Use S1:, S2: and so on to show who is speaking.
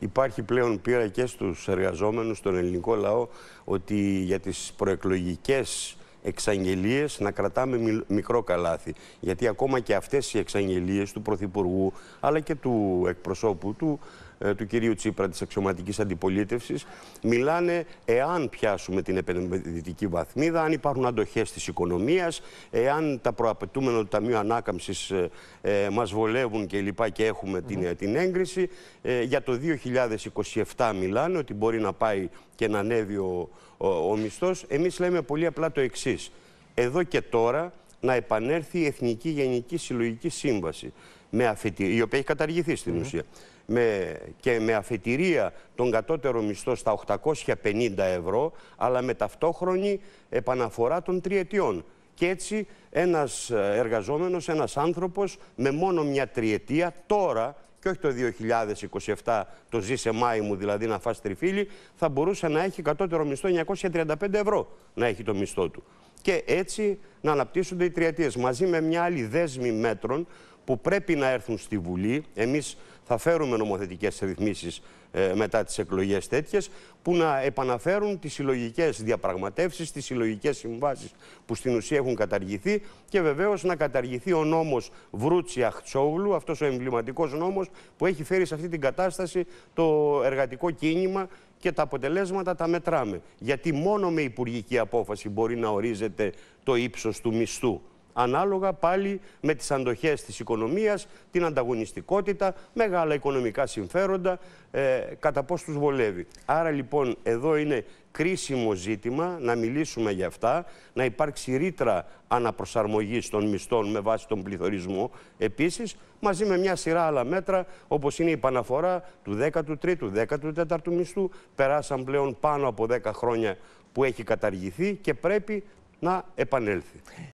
S1: Υπάρχει πλέον πείρα και στους εργαζόμενους, στον ελληνικό λαό, ότι για τις προεκλογικές εξαγγελίες να κρατάμε μικρό καλάθι. Γιατί ακόμα και αυτές οι εξαγγελίες του Πρωθυπουργού, αλλά και του εκπροσώπου του, ε, του κυρίου Τσίπρα της αξιωματικής αντιπολίτευσης μιλάνε εάν πιάσουμε την επενδυτική βαθμίδα, αν υπάρχουν αντοχές της οικονομίας, εάν τα προαπαιτούμενα του Ταμείου Ανάκαμψης ε, ε μας βολεύουν και και έχουμε την, την έγκριση. Ε, για το 2027 μιλάνε ότι μπορεί να πάει και να ανέβει ο, ο, ο μισθός. Εμείς λέμε πολύ απλά το εξής. Εδώ και τώρα να επανέλθει η Εθνική Γενική Συλλογική Σύμβαση, με η οποία έχει καταργηθεί στην ουσία, με, και με αφετηρία τον κατώτερο μισθό στα 850 ευρώ, αλλά με ταυτόχρονη επαναφορά των τριετιών. Και έτσι ένας ε, εργαζόμενος, ένας άνθρωπος με μόνο μια τριετία τώρα και όχι το 2027 το ζήσε Μάη μου δηλαδή να φας τριφύλι θα μπορούσε να έχει κατώτερο μισθό 935 ευρώ να έχει το μισθό του και έτσι να αναπτύσσονται οι τριετίες. Μαζί με μια άλλη δέσμη μέτρων που πρέπει να έρθουν στη Βουλή, εμείς θα φέρουμε νομοθετικές ρυθμίσεις ε, μετά τις εκλογές τέτοιες που να επαναφέρουν τις συλλογικές διαπραγματεύσεις, τις συλλογικές συμβάσεις που στην ουσία έχουν καταργηθεί και βεβαίως να καταργηθεί ο νόμος Βρούτσια Χτσόγλου, αυτός ο εμβληματικός νόμος που έχει φέρει σε αυτή την κατάσταση το εργατικό κίνημα και τα αποτελέσματα τα μετράμε. Γιατί μόνο με υπουργική απόφαση μπορεί να ορίζεται το ύψος του μισθού ανάλογα πάλι με τις αντοχές της οικονομίας, την ανταγωνιστικότητα, μεγάλα οικονομικά συμφέροντα, ε, κατά πώς τους βολεύει. Άρα λοιπόν εδώ είναι κρίσιμο ζήτημα να μιλήσουμε για αυτά, να υπάρξει ρήτρα αναπροσαρμογής των μισθών με βάση τον πληθωρισμό επίσης, μαζί με μια σειρά άλλα μέτρα όπως είναι η επαναφορά του 13ου, 14ου μισθού, περάσαν πλέον πάνω από 10 χρόνια που έχει καταργηθεί και πρέπει να επανέλθει.